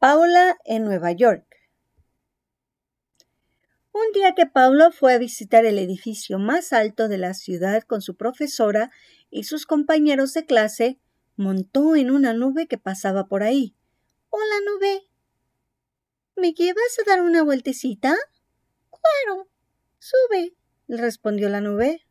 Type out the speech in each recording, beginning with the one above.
Paula en Nueva York. Un día que Paula fue a visitar el edificio más alto de la ciudad con su profesora y sus compañeros de clase, montó en una nube que pasaba por ahí. Hola, nube. ¿Me llevas a dar una vueltecita? Claro. Sube, le respondió la nube.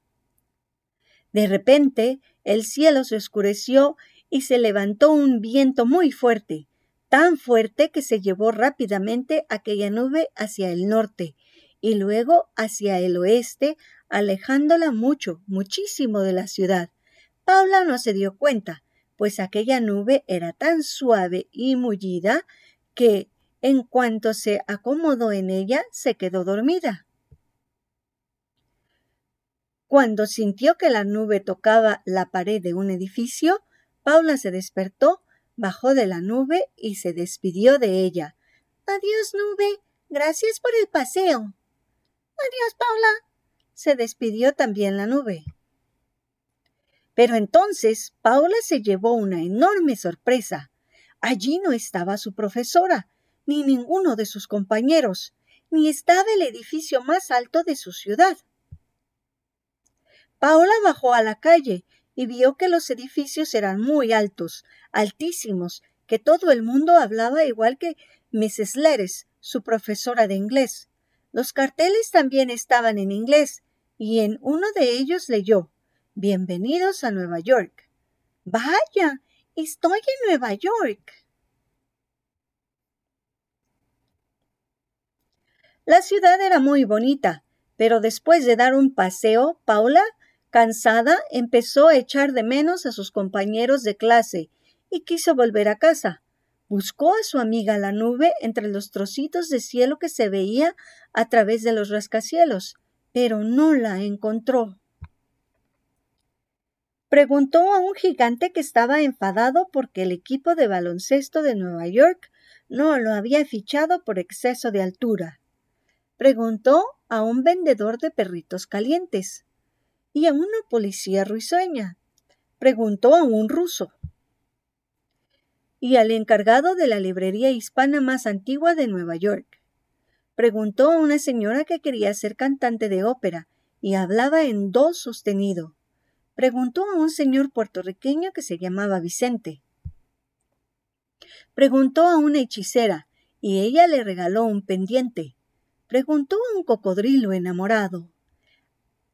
De repente, el cielo se oscureció y se levantó un viento muy fuerte tan fuerte que se llevó rápidamente aquella nube hacia el norte y luego hacia el oeste, alejándola mucho, muchísimo de la ciudad. Paula no se dio cuenta, pues aquella nube era tan suave y mullida que, en cuanto se acomodó en ella, se quedó dormida. Cuando sintió que la nube tocaba la pared de un edificio, Paula se despertó bajó de la nube y se despidió de ella. Adiós, nube. Gracias por el paseo. Adiós, Paula. Se despidió también la nube. Pero entonces Paula se llevó una enorme sorpresa. Allí no estaba su profesora, ni ninguno de sus compañeros, ni estaba el edificio más alto de su ciudad. Paula bajó a la calle y vio que los edificios eran muy altos, altísimos, que todo el mundo hablaba igual que Mrs. Leres, su profesora de inglés. Los carteles también estaban en inglés, y en uno de ellos leyó Bienvenidos a Nueva York. Vaya, estoy en Nueva York. La ciudad era muy bonita, pero después de dar un paseo, Paula Cansada, empezó a echar de menos a sus compañeros de clase y quiso volver a casa. Buscó a su amiga la nube entre los trocitos de cielo que se veía a través de los rascacielos, pero no la encontró. Preguntó a un gigante que estaba enfadado porque el equipo de baloncesto de Nueva York no lo había fichado por exceso de altura. Preguntó a un vendedor de perritos calientes a una policía ruiseña. Preguntó a un ruso y al encargado de la librería hispana más antigua de Nueva York. Preguntó a una señora que quería ser cantante de ópera y hablaba en do sostenido. Preguntó a un señor puertorriqueño que se llamaba Vicente. Preguntó a una hechicera y ella le regaló un pendiente. Preguntó a un cocodrilo enamorado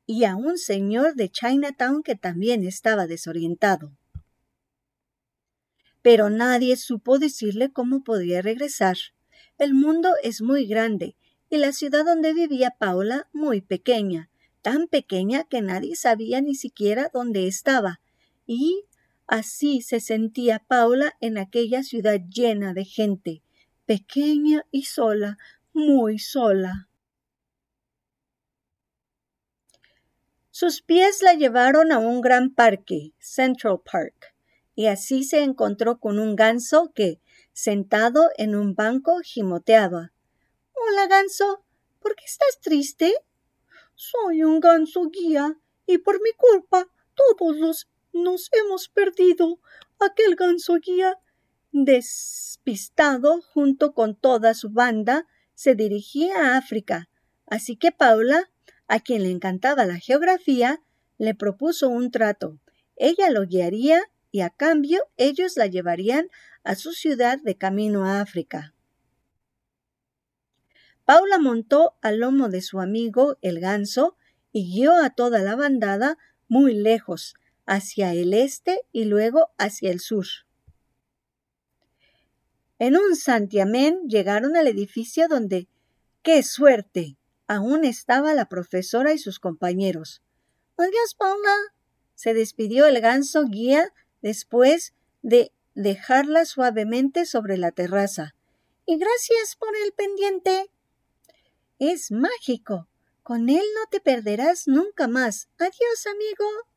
y a un señor de Chinatown que también estaba desorientado. Pero nadie supo decirle cómo podía regresar. El mundo es muy grande y la ciudad donde vivía Paula muy pequeña, tan pequeña que nadie sabía ni siquiera dónde estaba. Y así se sentía Paula en aquella ciudad llena de gente, pequeña y sola, muy sola. Sus pies la llevaron a un gran parque, Central Park, y así se encontró con un ganso que, sentado en un banco, gimoteaba. Hola, ganso, ¿por qué estás triste? Soy un ganso guía, y por mi culpa todos nos hemos perdido. Aquel ganso guía, despistado junto con toda su banda, se dirigía a África. Así que Paula a quien le encantaba la geografía, le propuso un trato. Ella lo guiaría y a cambio ellos la llevarían a su ciudad de camino a África. Paula montó al lomo de su amigo el ganso y guió a toda la bandada muy lejos, hacia el este y luego hacia el sur. En un santiamén llegaron al edificio donde ¡Qué suerte! Aún estaba la profesora y sus compañeros. Adiós, Paula. se despidió el ganso guía después de dejarla suavemente sobre la terraza. Y gracias por el pendiente. Es mágico. Con él no te perderás nunca más. Adiós, amigo.